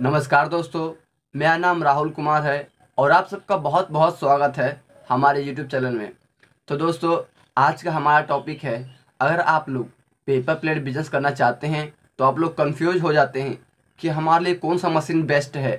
नमस्कार दोस्तों मेरा नाम राहुल कुमार है और आप सबका बहुत बहुत स्वागत है हमारे यूट्यूब चैनल में तो दोस्तों आज का हमारा टॉपिक है अगर आप लोग पेपर प्लेट बिजनेस करना चाहते हैं तो आप लोग कंफ्यूज हो जाते हैं कि हमारे लिए कौन सा मशीन बेस्ट है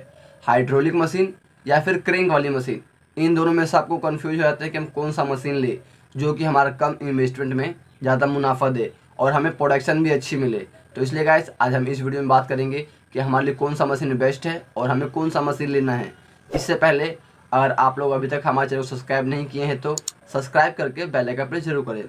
हाइड्रोलिक मशीन या फिर क्रेंक वाली मशीन इन दोनों में से आपको कन्फ्यूज हो जाता है कि हम कौन सा मशीन लें जो कि हमारा कम इन्वेस्टमेंट में ज़्यादा मुनाफा दे और हमें प्रोडक्शन भी अच्छी मिले तो इसलिए गाइस आज हम इस वीडियो में बात करेंगे कि हमारे लिए कौन सा मशीन बेस्ट है और हमें कौन सा मशीन लेना है इससे पहले अगर आप लोग अभी तक हमारे चैनल को सब्सक्राइब नहीं किए हैं तो सब्सक्राइब करके बेल आइकन पर जरूर करें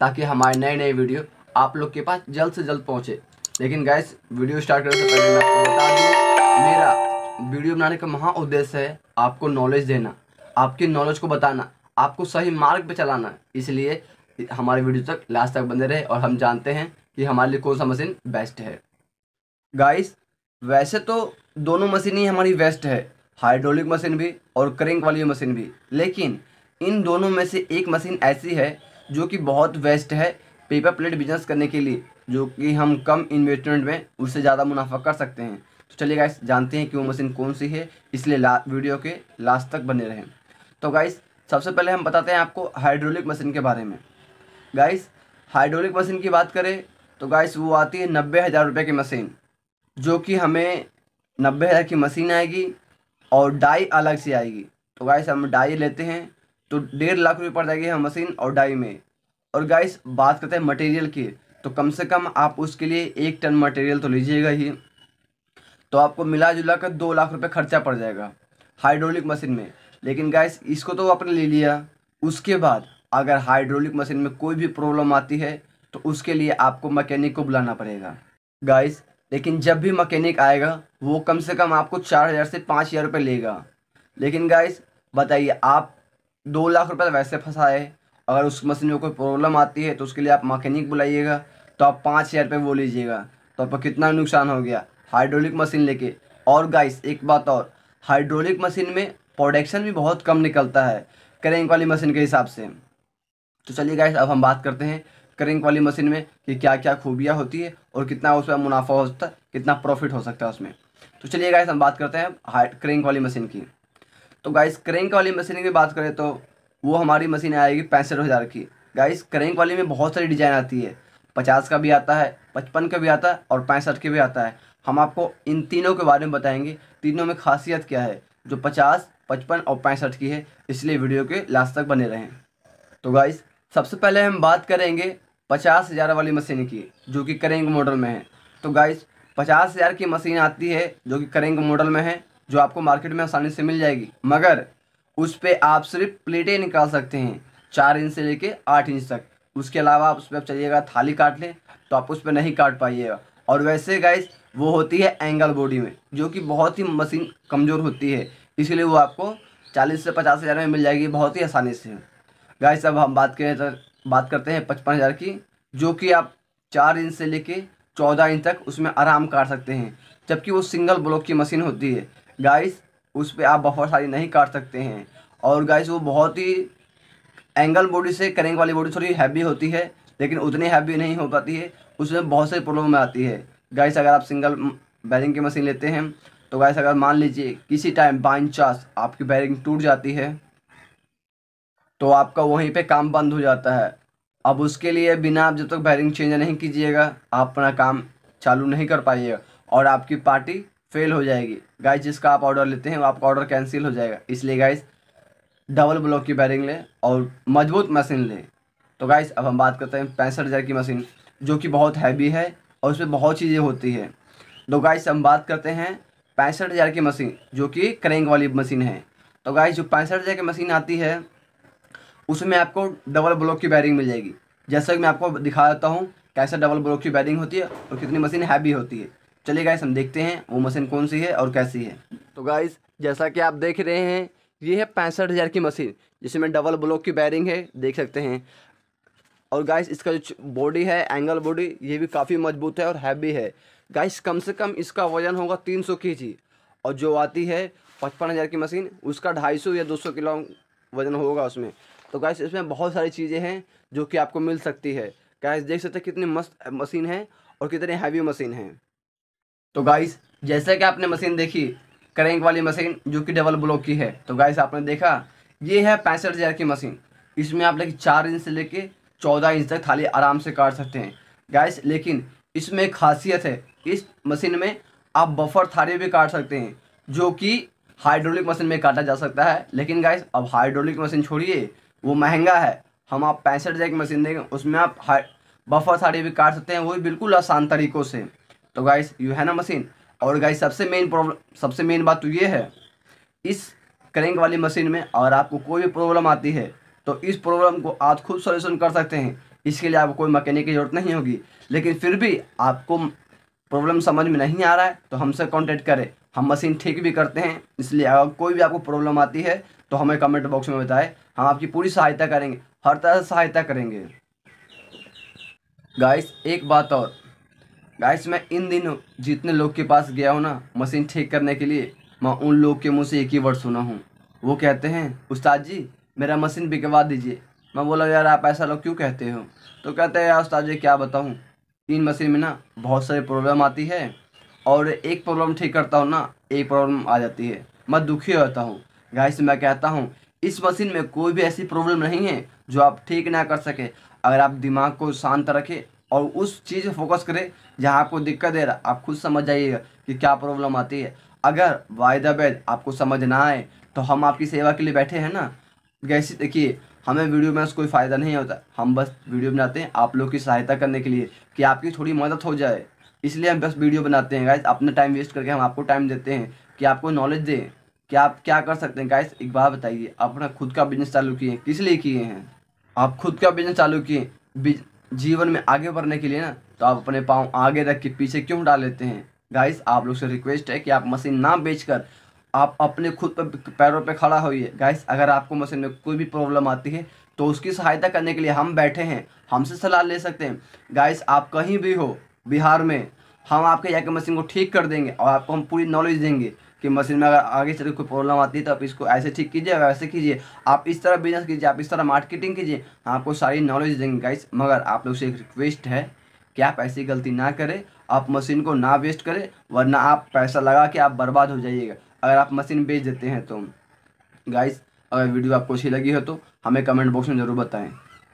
ताकि हमारे नए नए वीडियो आप लोग के पास जल्द से जल्द पहुँचे लेकिन गैस वीडियो स्टार्ट करने से पहले मैं आपको बता दूँ मेरा वीडियो बनाने का महा उद्देश्य है आपको नॉलेज देना आपके नॉलेज को बताना आपको सही मार्ग पर चलाना इसलिए हमारे वीडियो तक लास्ट तक बने रहे और हम जानते हैं कि हमारे लिए कौन सा मशीन बेस्ट है गाइस वैसे तो दोनों मशीन ही हमारी बेस्ट है हाइड्रोलिक मशीन भी और करेंट वाली मशीन भी लेकिन इन दोनों में से एक मशीन ऐसी है जो कि बहुत बेस्ट है पेपर प्लेट बिजनेस करने के लिए जो कि हम कम इन्वेस्टमेंट में उससे ज़्यादा मुनाफा कर सकते हैं तो चलिए गाइस जानते हैं कि वो मशीन कौन सी है इसलिए ला वीडियो के लास्ट तक बने रहें तो गाइस सबसे पहले हम बताते हैं आपको हाइड्रोलिक मशीन के बारे में गाइस हाइड्रोलिक मशीन की बात करें तो गाइस वो आती है नब्बे हज़ार रुपये की मशीन जो कि हमें नब्बे हज़ार की मशीन आएगी और डाई अलग से आएगी तो गाइस हम डाई लेते हैं तो डेढ़ लाख रुपये पड़ जाएगी हम मशीन और डाई में और गाइस बात करते हैं मटेरियल की तो कम से कम आप उसके लिए एक टन मटेरियल तो लीजिएगा ही तो आपको मिला जुला कर दो लाख रुपये खर्चा पड़ जाएगा हाइड्रोलिक मशीन में लेकिन गैस इसको तो आपने ले लिया उसके बाद अगर हाइड्रोलिक मशीन में कोई भी प्रॉब्लम आती है तो उसके लिए आपको मकैनिक को बुलाना पड़ेगा गाइस लेकिन जब भी मकैनिक आएगा वो कम से कम आपको चार हज़ार से पाँच हज़ार रुपये लेगा लेकिन गाइस बताइए आप दो लाख रुपये तो वैसे फंसाए अगर उस मशीन में कोई प्रॉब्लम आती है तो उसके लिए आप मकैनिक बुलाइएगा तो आप पाँच हज़ार रुपये वो लीजिएगा तो आपका कितना नुकसान हो गया हाइड्रोलिक मशीन लेके और गाइस एक बात और हाइड्रोलिक मशीन में प्रोडक्शन भी बहुत कम निकलता है करेंक वाली मशीन के हिसाब से तो चलिए गाइस अब हम बात करते हैं करेंक वाली मशीन में कि क्या क्या खूबियाँ होती है और कितना उसमें मुनाफा हो सकता है कितना प्रॉफिट हो सकता है उसमें तो चलिए गाइस हम बात करते हैं हाइट क्रेंक वाली मशीन की तो गाइस क्रेंक वाली मशीन की बात करें तो वो हमारी मशीन आएगी पैंसठ हज़ार की गाइस क्रेंक वाली में बहुत सारी डिज़ाइन आती है पचास का भी आता है पचपन का भी आता है और पैंसठ का भी आता है हम आपको इन तीनों के बारे में बताएंगे तीनों में खासियत क्या है जो पचास पचपन और पैंसठ की है इसलिए वीडियो के लास्ट तक बने रहें तो गाइस सबसे पहले हम बात करेंगे पचास हज़ार वाली मशीन की जो कि करेंग मॉडल में है तो गाइस पचास हज़ार की मशीन आती है जो कि करेंग मॉडल में है जो आपको मार्केट में आसानी से मिल जाएगी मगर उस पर आप सिर्फ प्लेटें निकाल सकते हैं चार इंच से लेके आठ इंच तक उसके अलावा आप उस पर चलिएगा थाली काट लें तो आप उस पर नहीं काट पाइएगा और वैसे गाइस वो होती है एंगल बॉडी में जो कि बहुत ही मशीन कमज़ोर होती है इसीलिए वो आपको चालीस से पचास हज़ार में मिल जाएगी बहुत ही आसानी से गाइस अब हम बात करें बात करते हैं पचपन हज़ार की जो कि आप चार इंच से लेके चौदह इंच तक उसमें आराम काट सकते हैं जबकि वो सिंगल ब्लॉक की मशीन होती है गाइस उस पर आप बहुत सारी नहीं काट सकते हैं और गाइस वो बहुत ही एंगल बॉडी से करेंग वाली बॉडी थोड़ी हैवी होती है लेकिन उतनी हैवी नहीं हो पाती है उसमें बहुत सारी प्रॉब्लम आती है गाइस अगर आप सिंगल बैरिंग की मशीन लेते हैं तो गाइस अगर मान लीजिए किसी टाइम बाई चांस आपकी बैरिंग टूट जाती है तो आपका वहीं पे काम बंद हो जाता है अब उसके लिए बिना आप जब तक बैरिंग चेंज नहीं कीजिएगा आप अपना काम चालू नहीं कर पाइएगा और आपकी पार्टी फेल हो जाएगी गाइज जिसका आप ऑर्डर लेते हैं वो आपका ऑर्डर कैंसिल हो जाएगा इसलिए गाइज डबल ब्लॉक की बैरिंग लें और मजबूत मशीन लें तो गाइज अब हम बात करते हैं पैंसठ हज़ार की मशीन जो कि बहुत हैवी है और उसमें बहुत चीज़ें होती है तो गाइज हम बात करते हैं पैंसठ हज़ार की मशीन जो कि क्रेंग वाली मशीन है तो गाइज जो पैंसठ हज़ार की मशीन आती है उसमें आपको डबल ब्लॉक की बैरिंग मिल जाएगी जैसा कि मैं आपको दिखा देता हूँ कैसे डबल ब्लॉक की बैरिंग होती है और कितनी मशीन हैवी होती है चलिए गाइस हम देखते हैं वो मशीन कौन सी है और कैसी है तो गाइस जैसा कि आप देख रहे हैं ये है पैंसठ हज़ार की मशीन जिसमें डबल ब्लॉक की बैरिंग है देख सकते हैं और गाइस इसका जो बॉडी है एंगल बॉडी ये भी काफ़ी मजबूत है और हैवी है गाइस कम से कम इसका वजन होगा तीन सौ के जी और जो आती है पचपन हज़ार की मशीन उसका ढाई सौ या दो सौ किलो वजन होगा उसमें तो गैस इसमें बहुत सारी चीज़ें हैं जो कि आपको मिल सकती है गैस देख सकते हैं कितनी मस्त मशीन है और कितनी हैवी मशीन है तो गाइस जैसे कि आपने मशीन देखी करेंग वाली मशीन जो कि डबल ब्लॉक की है तो गाइस आपने देखा ये है पैंसठ हज़ार की मशीन इसमें आप लेकिन चार इंच से लेके चौदह इंच तक थाली आराम से काट सकते हैं गाइस लेकिन इसमें खासियत है इस मशीन में आप बफर थाली भी काट सकते हैं जो कि हाइड्रोलिक मशीन में काटा जा सकता है लेकिन गाइस अब हाइड्रोलिक मशीन छोड़िए वो महंगा है हम आप पैंसठ हज़ार की मशीन देंगे उसमें आप बफर साड़ी भी काट सकते हैं वो भी बिल्कुल आसान तरीक़ों से तो गाइस यू है ना मशीन और गाइस सबसे मेन प्रॉब्लम सबसे मेन बात तो ये है इस करेंग वाली मशीन में अगर आपको कोई भी प्रॉब्लम आती है तो इस प्रॉब्लम को आप खुद सोल्यूशन कर सकते हैं इसके लिए आपको कोई मकैनिक की ज़रूरत नहीं होगी लेकिन फिर भी आपको प्रॉब्लम समझ में नहीं आ रहा है तो हमसे कॉन्टेक्ट करें हम मशीन ठीक भी करते हैं इसलिए अगर कोई भी आपको प्रॉब्लम आती है तो हमें कमेंट बॉक्स में बताएं हम आपकी पूरी सहायता करेंगे हर तरह से सहायता करेंगे गाइस एक बात और गाइस मैं इन दिनों जितने लोग के पास गया हूँ ना मशीन ठीक करने के लिए मैं उन लोग के मुँह से एक ही वर्ड सुना हूँ वो कहते हैं उस्ताद जी मेरा मशीन बिकवा दीजिए मैं बोला यार आप ऐसा लोग क्यों कहते हो तो कहते हैं यार उस्ताद जी क्या बताऊँ इन मशीन में ना बहुत सारी प्रॉब्लम आती है और एक प्रॉब्लम ठीक करता हूँ ना एक प्रॉब्लम आ जाती है मैं दुखी रहता हूँ गाइस मैं कहता हूँ इस मशीन में कोई भी ऐसी प्रॉब्लम नहीं है जो आप ठीक ना कर सके अगर आप दिमाग को शांत रखें और उस चीज़ पर फोकस करें जहाँ आपको दिक्कत दे रहा आप खुद समझ जाइएगा कि क्या प्रॉब्लम आती है अगर वायदा बैद आपको समझ ना आए तो हम आपकी सेवा के लिए बैठे हैं ना कैसे देखिए हमें वीडियो में कोई फ़ायदा नहीं होता हम बस वीडियो बनाते हैं आप लोग की सहायता करने के लिए कि आपकी थोड़ी मदद हो जाए इसलिए हम बस वीडियो बनाते हैं गाइज अपना टाइम वेस्ट करके हम आपको टाइम देते हैं कि आपको नॉलेज दें क्या आप क्या कर सकते हैं गाइस एक बार बताइए अपना खुद का बिजनेस चालू किए किस लिए किए हैं आप खुद का बिजनेस चालू किए जीवन में आगे बढ़ने के लिए ना तो आप अपने पाँव आगे रख के पीछे क्यों डाल लेते हैं गाइस आप लोग से रिक्वेस्ट है कि आप मशीन ना बेच कर आप अपने खुद पर पैरों पे खड़ा होइए गाइस अगर आपको मशीन में कोई भी प्रॉब्लम आती है तो उसकी सहायता करने के लिए हम बैठे हैं हमसे सलाह ले सकते हैं गाइस आप कहीं भी हो बिहार में हम आपके जाके मशीन को ठीक कर देंगे और आपको हम पूरी नॉलेज देंगे कि मशीन में अगर आगे चल कोई प्रॉब्लम आती है तो आप इसको ऐसे ठीक कीजिए वैसे कीजिए आप इस तरह बिजनेस कीजिए आप इस तरह मार्केटिंग कीजिए आपको सारी नॉलेज देंगे गाइस मगर आप लोग से एक रिक्वेस्ट है कि आप ऐसी गलती ना करें आप मशीन को ना वेस्ट करें वरना आप पैसा लगा के आप बर्बाद हो जाइएगा अगर आप मशीन बेच देते हैं तो गाइस अगर वीडियो आपको अच्छी लगी हो तो हमें कमेंट बॉक्स में ज़रूर बताएं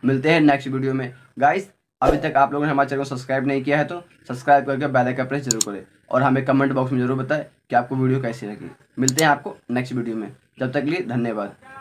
मिलते हैं नेक्स्ट वीडियो में गाइस अभी तक आप लोगों ने हमारे चैनल को सब्सक्राइब नहीं किया है तो सब्सक्राइब करके बेल आइकन प्रेस जरूर करें और हमें कमेंट बॉक्स में जरूर बताएं कि आपको वीडियो कैसी लगी मिलते हैं आपको नेक्स्ट वीडियो में तब तक लिए धन्यवाद